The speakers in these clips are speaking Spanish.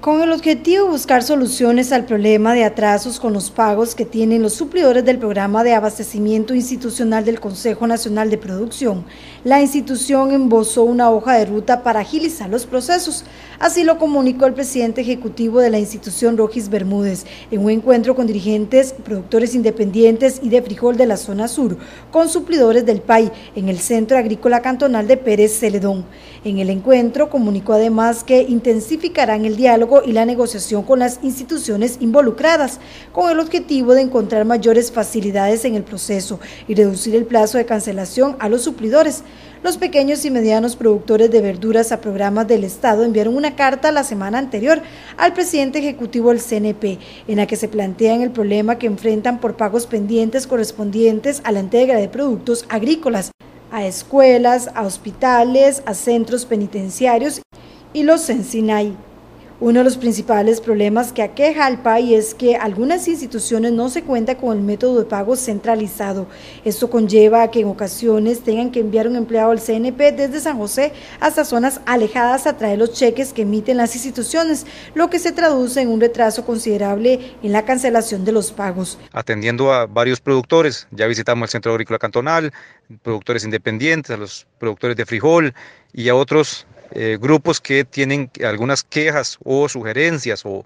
Con el objetivo de buscar soluciones al problema de atrasos con los pagos que tienen los suplidores del programa de abastecimiento institucional del Consejo Nacional de Producción, la institución embozó una hoja de ruta para agilizar los procesos. Así lo comunicó el presidente ejecutivo de la institución, Rogis Bermúdez, en un encuentro con dirigentes, productores independientes y de frijol de la zona sur, con suplidores del PAI, en el Centro Agrícola Cantonal de Pérez Celedón. En el encuentro comunicó además que intensificarán el diálogo y la negociación con las instituciones involucradas, con el objetivo de encontrar mayores facilidades en el proceso y reducir el plazo de cancelación a los suplidores. Los pequeños y medianos productores de verduras a programas del Estado enviaron una carta la semana anterior al presidente ejecutivo del CNP, en la que se plantean el problema que enfrentan por pagos pendientes correspondientes a la entrega de productos agrícolas a escuelas, a hospitales, a centros penitenciarios y los Sinai. Uno de los principales problemas que aqueja al país es que algunas instituciones no se cuenta con el método de pago centralizado. Esto conlleva a que en ocasiones tengan que enviar un empleado al CNP desde San José hasta zonas alejadas a traer los cheques que emiten las instituciones, lo que se traduce en un retraso considerable en la cancelación de los pagos. Atendiendo a varios productores, ya visitamos el Centro Agrícola Cantonal, productores independientes, a los productores de frijol y a otros eh, grupos que tienen algunas quejas o sugerencias o,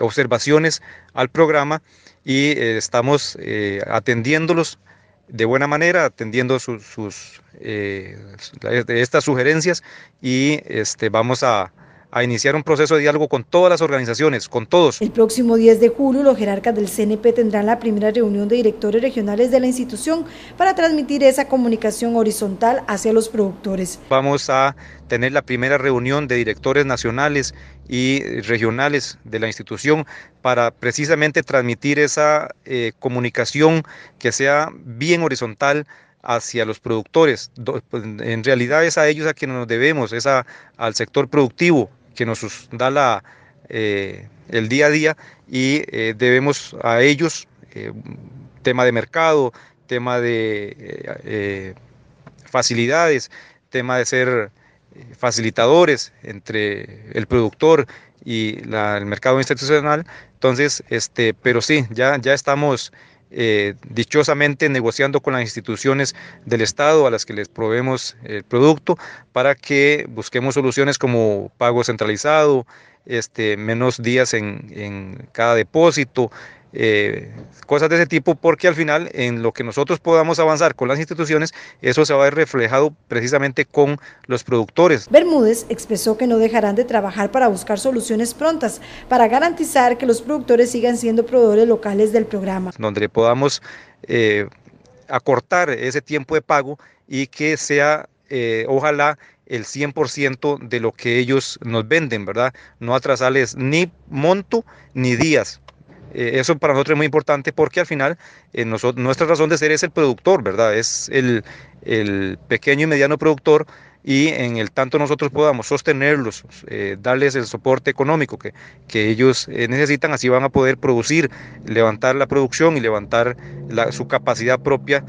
observaciones al programa y eh, estamos eh, atendiéndolos de buena manera, atendiendo sus, sus estas sugerencias y este, vamos a, a iniciar un proceso de diálogo con todas las organizaciones, con todos. El próximo 10 de julio, los jerarcas del CNP tendrán la primera reunión de directores regionales de la institución para transmitir esa comunicación horizontal hacia los productores. Vamos a tener la primera reunión de directores nacionales y regionales de la institución para precisamente transmitir esa eh, comunicación que sea bien horizontal hacia los productores. Pues, en realidad es a ellos a quienes nos debemos, es al sector productivo, que nos da la, eh, el día a día y eh, debemos a ellos eh, tema de mercado, tema de facilidades, tema de ser facilitadores entre el productor y el mercado institucional. Entonces, este, pero sí, ya, ya estamos eh, dichosamente negociando con las instituciones del Estado a las que les proveemos el producto para que busquemos soluciones como pago centralizado, este, menos días en, en cada depósito, eh, cosas de ese tipo, porque al final en lo que nosotros podamos avanzar con las instituciones, eso se va a ver reflejado precisamente con los productores. Bermúdez expresó que no dejarán de trabajar para buscar soluciones prontas, para garantizar que los productores sigan siendo proveedores locales del programa. Donde podamos eh, acortar ese tiempo de pago y que sea, eh, ojalá, el 100% de lo que ellos nos venden, ¿verdad? No atrasarles ni monto ni días, eh, eso para nosotros es muy importante porque al final eh, nuestra razón de ser es el productor, ¿verdad? Es el, pequeño y mediano productor y en el tanto nosotros podamos sostenerlos, eh, darles el soporte económico que, que ellos necesitan, así van a poder producir, levantar la producción y levantar su capacidad propia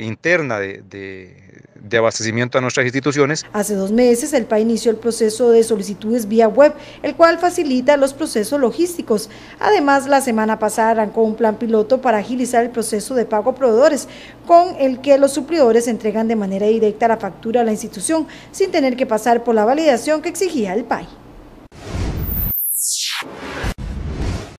interna de, de de abastecimiento a nuestras instituciones. Hace dos meses el PAI inició el proceso de solicitudes vía web, el cual facilita los procesos logísticos. Además, la semana pasada arrancó un plan piloto para agilizar el proceso de pago a proveedores, con el que los suplidores entregan de manera directa la factura a la institución, sin tener que pasar por la validación que exigía el PAI.